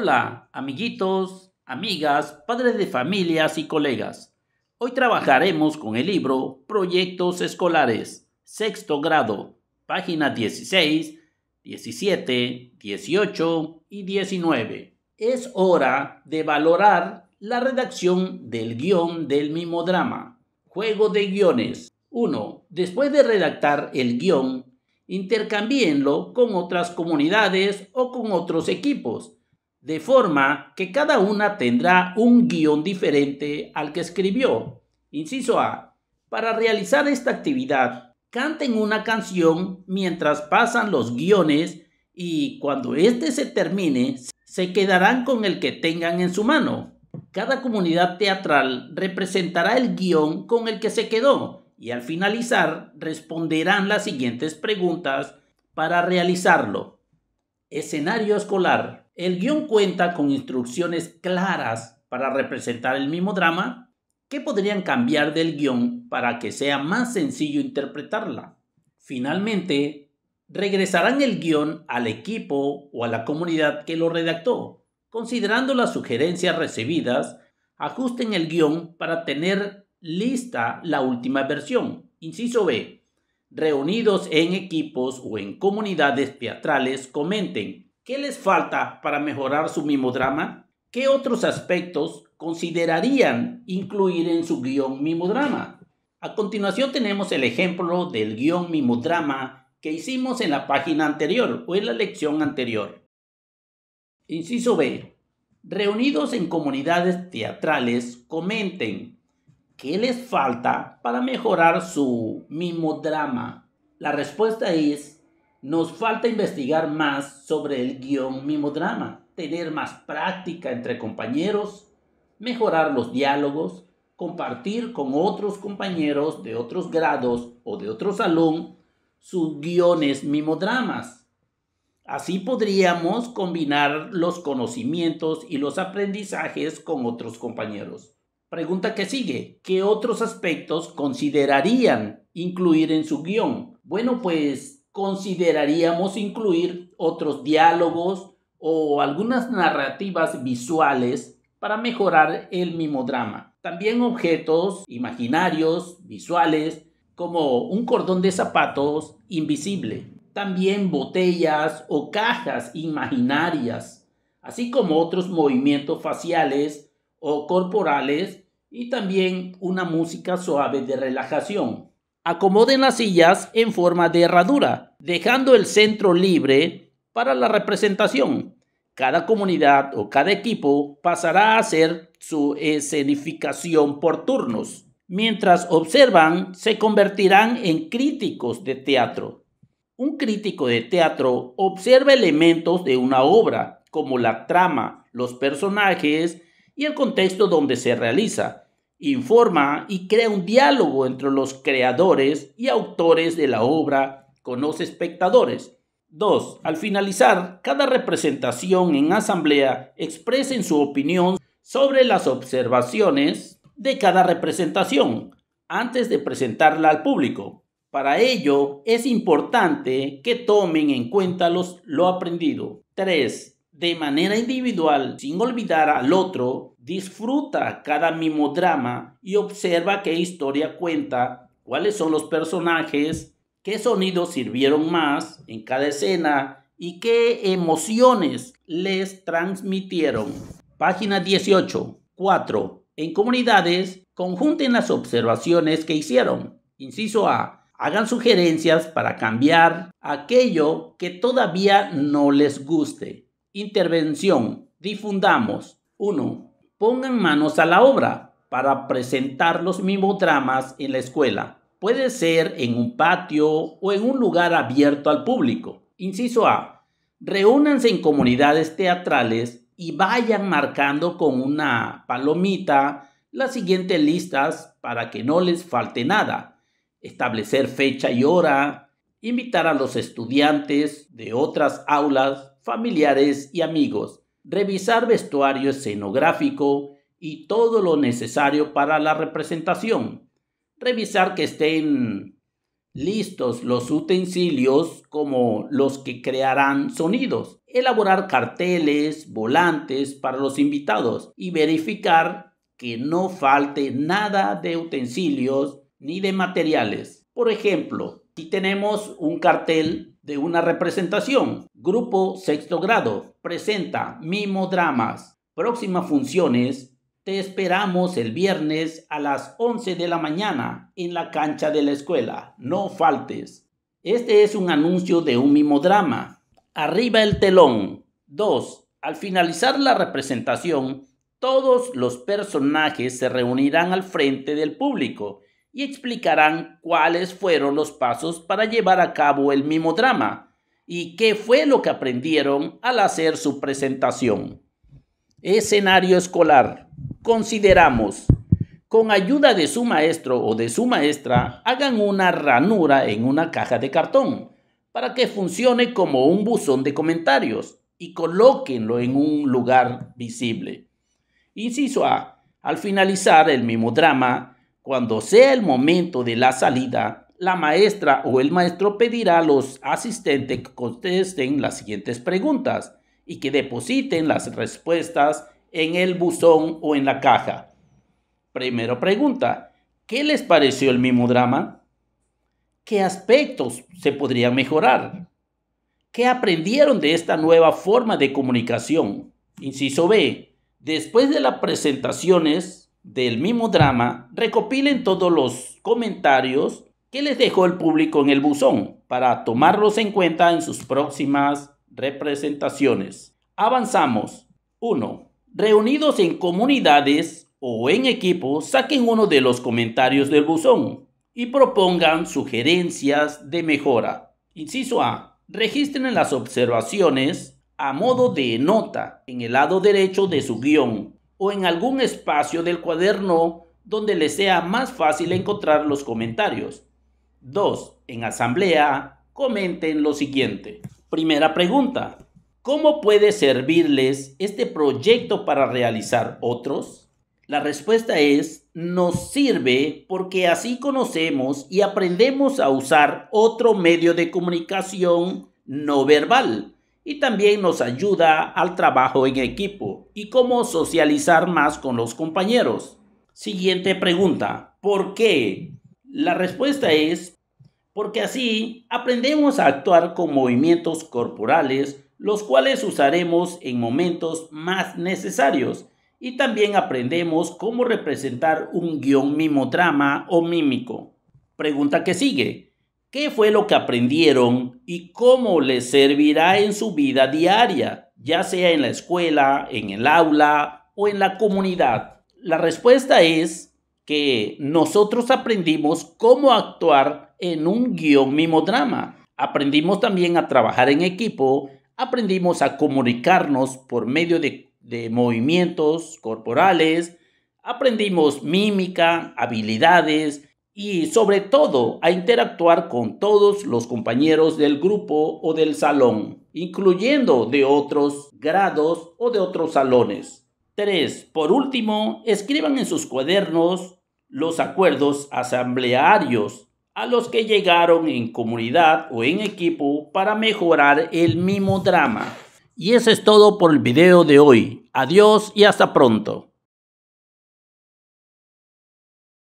Hola, amiguitos, amigas, padres de familias y colegas. Hoy trabajaremos con el libro Proyectos Escolares, sexto grado, páginas 16, 17, 18 y 19. Es hora de valorar la redacción del guión del Mimodrama. Juego de guiones. 1. Después de redactar el guión, intercambienlo con otras comunidades o con otros equipos de forma que cada una tendrá un guión diferente al que escribió. Inciso A. Para realizar esta actividad, canten una canción mientras pasan los guiones y cuando éste se termine, se quedarán con el que tengan en su mano. Cada comunidad teatral representará el guión con el que se quedó y al finalizar responderán las siguientes preguntas para realizarlo. Escenario escolar. El guión cuenta con instrucciones claras para representar el mismo drama ¿Qué podrían cambiar del guión para que sea más sencillo interpretarla. Finalmente, regresarán el guión al equipo o a la comunidad que lo redactó. Considerando las sugerencias recibidas, ajusten el guión para tener lista la última versión. Inciso B reunidos en equipos o en comunidades teatrales comenten qué les falta para mejorar su mimodrama, qué otros aspectos considerarían incluir en su guión mimodrama. A continuación tenemos el ejemplo del guión mimodrama que hicimos en la página anterior o en la lección anterior. Inciso B. Reunidos en comunidades teatrales, comenten ¿Qué les falta para mejorar su mimodrama? La respuesta es, nos falta investigar más sobre el guión mimodrama, tener más práctica entre compañeros, mejorar los diálogos, compartir con otros compañeros de otros grados o de otro salón sus guiones mimodramas. Así podríamos combinar los conocimientos y los aprendizajes con otros compañeros. Pregunta que sigue, ¿qué otros aspectos considerarían incluir en su guión? Bueno, pues consideraríamos incluir otros diálogos o algunas narrativas visuales para mejorar el mimodrama. También objetos imaginarios, visuales, como un cordón de zapatos invisible. También botellas o cajas imaginarias, así como otros movimientos faciales o corporales y también una música suave de relajación. Acomoden las sillas en forma de herradura, dejando el centro libre para la representación. Cada comunidad o cada equipo pasará a hacer su escenificación por turnos. Mientras observan, se convertirán en críticos de teatro. Un crítico de teatro observa elementos de una obra, como la trama, los personajes, y el contexto donde se realiza. Informa y crea un diálogo entre los creadores y autores de la obra con los espectadores. 2. Al finalizar, cada representación en asamblea expresen su opinión sobre las observaciones de cada representación antes de presentarla al público. Para ello, es importante que tomen en cuenta lo aprendido. 3 de manera individual, sin olvidar al otro, disfruta cada mimodrama y observa qué historia cuenta, cuáles son los personajes, qué sonidos sirvieron más en cada escena y qué emociones les transmitieron. Página 18. 4. En comunidades, conjunten las observaciones que hicieron. Inciso A. Hagan sugerencias para cambiar aquello que todavía no les guste. Intervención. Difundamos. 1. Pongan manos a la obra para presentar los mismos dramas en la escuela. Puede ser en un patio o en un lugar abierto al público. Inciso A. Reúnanse en comunidades teatrales y vayan marcando con una palomita las siguientes listas para que no les falte nada. Establecer fecha y hora invitar a los estudiantes de otras aulas, familiares y amigos, revisar vestuario escenográfico y todo lo necesario para la representación, revisar que estén listos los utensilios como los que crearán sonidos, elaborar carteles, volantes para los invitados y verificar que no falte nada de utensilios ni de materiales. Por ejemplo, Aquí tenemos un cartel de una representación. Grupo sexto grado presenta Mimo Dramas. Próximas funciones. Te esperamos el viernes a las 11 de la mañana en la cancha de la escuela. No faltes. Este es un anuncio de un Drama. Arriba el telón. 2. Al finalizar la representación, todos los personajes se reunirán al frente del público y explicarán cuáles fueron los pasos para llevar a cabo el mismo drama y qué fue lo que aprendieron al hacer su presentación. Escenario escolar. Consideramos, con ayuda de su maestro o de su maestra, hagan una ranura en una caja de cartón para que funcione como un buzón de comentarios y colóquenlo en un lugar visible. Inciso A. Al finalizar el mismo drama, cuando sea el momento de la salida, la maestra o el maestro pedirá a los asistentes que contesten las siguientes preguntas y que depositen las respuestas en el buzón o en la caja. Primero pregunta, ¿qué les pareció el drama? ¿Qué aspectos se podrían mejorar? ¿Qué aprendieron de esta nueva forma de comunicación? Inciso B. Después de las presentaciones, del mismo drama, recopilen todos los comentarios que les dejó el público en el buzón para tomarlos en cuenta en sus próximas representaciones. Avanzamos. 1. Reunidos en comunidades o en equipo, saquen uno de los comentarios del buzón y propongan sugerencias de mejora. Inciso A. Registren las observaciones a modo de nota en el lado derecho de su guión o en algún espacio del cuaderno donde les sea más fácil encontrar los comentarios. 2. En asamblea, comenten lo siguiente. Primera pregunta. ¿Cómo puede servirles este proyecto para realizar otros? La respuesta es, nos sirve porque así conocemos y aprendemos a usar otro medio de comunicación no verbal y también nos ayuda al trabajo en equipo y cómo socializar más con los compañeros. Siguiente pregunta, ¿por qué? La respuesta es porque así aprendemos a actuar con movimientos corporales, los cuales usaremos en momentos más necesarios, y también aprendemos cómo representar un guión mimodrama o mímico. Pregunta que sigue, qué fue lo que aprendieron y cómo les servirá en su vida diaria, ya sea en la escuela, en el aula o en la comunidad. La respuesta es que nosotros aprendimos cómo actuar en un guión mimodrama. Aprendimos también a trabajar en equipo, aprendimos a comunicarnos por medio de, de movimientos corporales, aprendimos mímica, habilidades, y sobre todo a interactuar con todos los compañeros del grupo o del salón, incluyendo de otros grados o de otros salones. 3. Por último, escriban en sus cuadernos los acuerdos asamblearios a los que llegaron en comunidad o en equipo para mejorar el mismo drama. Y eso es todo por el video de hoy. Adiós y hasta pronto.